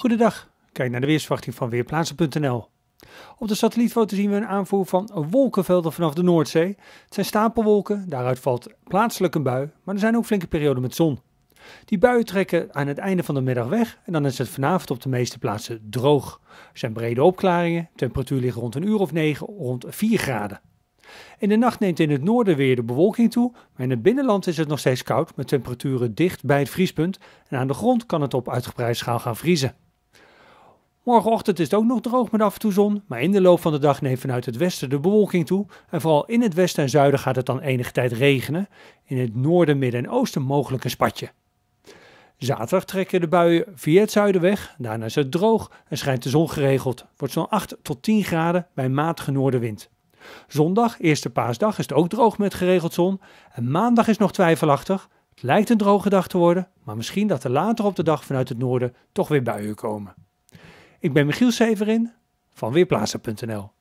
Goedendag, kijk naar de weersverwachting van Weerplaatsen.nl. Op de satellietfoto zien we een aanvoer van wolkenvelden vanaf de Noordzee. Het zijn stapelwolken, daaruit valt plaatselijk een bui, maar er zijn ook flinke perioden met zon. Die buien trekken aan het einde van de middag weg en dan is het vanavond op de meeste plaatsen droog. Er zijn brede opklaringen, temperatuur ligt rond een uur of 9, rond 4 graden. In de nacht neemt in het noorden weer de bewolking toe, maar in het binnenland is het nog steeds koud met temperaturen dicht bij het vriespunt en aan de grond kan het op uitgebreide schaal gaan vriezen. Morgenochtend is het ook nog droog met af en toe zon, maar in de loop van de dag neemt vanuit het westen de bewolking toe en vooral in het westen en zuiden gaat het dan enige tijd regenen. In het noorden, midden en oosten mogelijk een spatje. Zaterdag trekken de buien via het zuiden weg, daarna is het droog en schijnt de zon geregeld. Wordt zo'n 8 tot 10 graden bij matige noordenwind. Zondag, eerste paasdag, is het ook droog met geregeld zon en maandag is nog twijfelachtig. Het lijkt een droge dag te worden, maar misschien dat er later op de dag vanuit het noorden toch weer buien komen. Ik ben Michiel Severin van Weerplaatsen.nl.